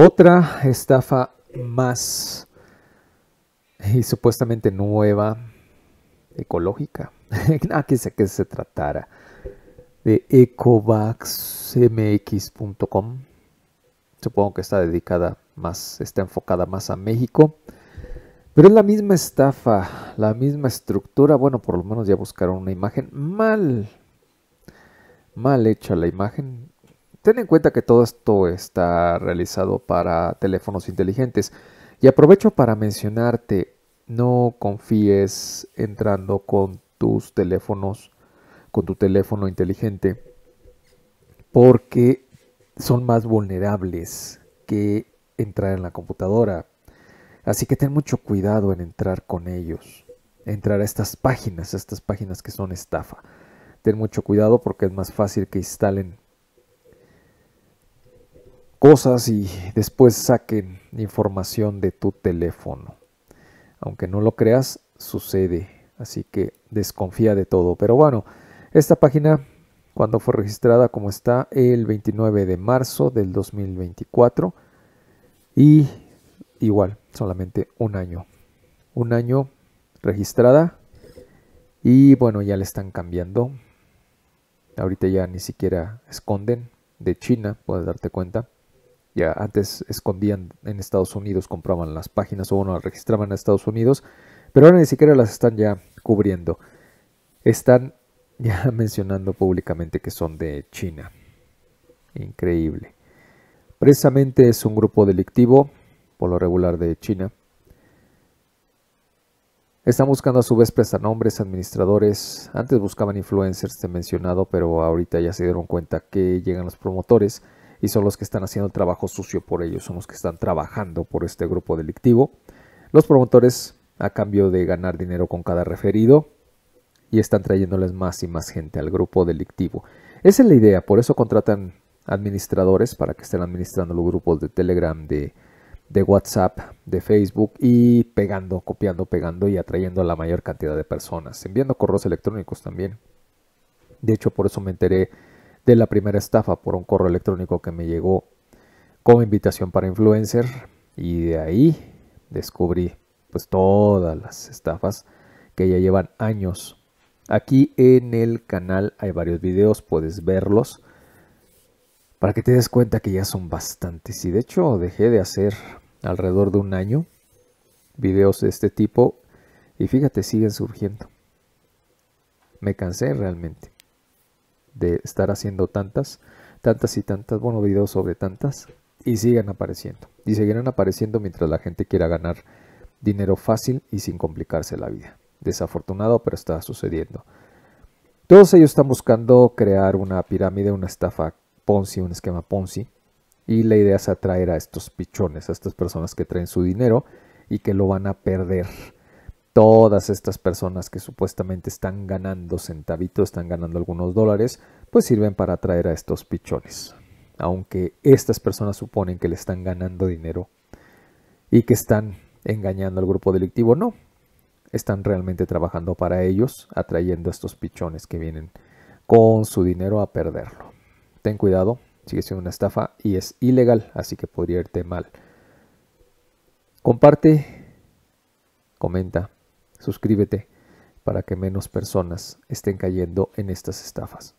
Otra estafa más eh, y supuestamente nueva, ecológica. aquí sé que se tratara de ecovaxmx.com. Supongo que está dedicada más, está enfocada más a México. Pero es la misma estafa, la misma estructura. Bueno, por lo menos ya buscaron una imagen mal, mal hecha la imagen. Ten en cuenta que todo esto está realizado para teléfonos inteligentes. Y aprovecho para mencionarte, no confíes entrando con tus teléfonos, con tu teléfono inteligente, porque son más vulnerables que entrar en la computadora. Así que ten mucho cuidado en entrar con ellos, entrar a estas páginas, a estas páginas que son estafa. Ten mucho cuidado porque es más fácil que instalen cosas y después saquen información de tu teléfono. Aunque no lo creas, sucede. Así que desconfía de todo. Pero bueno, esta página, cuando fue registrada, como está, el 29 de marzo del 2024. Y igual, solamente un año. Un año registrada. Y bueno, ya le están cambiando. Ahorita ya ni siquiera esconden de China, puedes darte cuenta. Ya antes escondían en Estados Unidos, compraban las páginas o no las registraban en Estados Unidos, pero ahora ni siquiera las están ya cubriendo. Están ya mencionando públicamente que son de China. Increíble. Precisamente es un grupo delictivo, por lo regular de China. Están buscando a su vez prestanombres, administradores. Antes buscaban influencers, te he mencionado, pero ahorita ya se dieron cuenta que llegan los promotores y son los que están haciendo el trabajo sucio por ellos, son los que están trabajando por este grupo delictivo. Los promotores a cambio de ganar dinero con cada referido y están trayéndoles más y más gente al grupo delictivo. Esa es la idea, por eso contratan administradores para que estén administrando los grupos de Telegram, de, de WhatsApp, de Facebook y pegando, copiando, pegando y atrayendo a la mayor cantidad de personas, enviando correos electrónicos también. De hecho, por eso me enteré de la primera estafa por un correo electrónico que me llegó como invitación para influencer y de ahí descubrí pues todas las estafas que ya llevan años. Aquí en el canal hay varios videos, puedes verlos para que te des cuenta que ya son bastantes. Y de hecho dejé de hacer alrededor de un año videos de este tipo y fíjate, siguen surgiendo. Me cansé realmente de estar haciendo tantas, tantas y tantas, bueno, videos sobre tantas y siguen apareciendo. Y seguirán apareciendo mientras la gente quiera ganar dinero fácil y sin complicarse la vida. Desafortunado, pero está sucediendo. Todos ellos están buscando crear una pirámide, una estafa Ponzi, un esquema Ponzi. Y la idea es atraer a estos pichones, a estas personas que traen su dinero y que lo van a perder todas estas personas que supuestamente están ganando centavitos, están ganando algunos dólares, pues sirven para atraer a estos pichones. Aunque estas personas suponen que le están ganando dinero y que están engañando al grupo delictivo, no. Están realmente trabajando para ellos, atrayendo a estos pichones que vienen con su dinero a perderlo. Ten cuidado, sigue siendo una estafa y es ilegal, así que podría irte mal. Comparte, comenta, Suscríbete para que menos personas estén cayendo en estas estafas.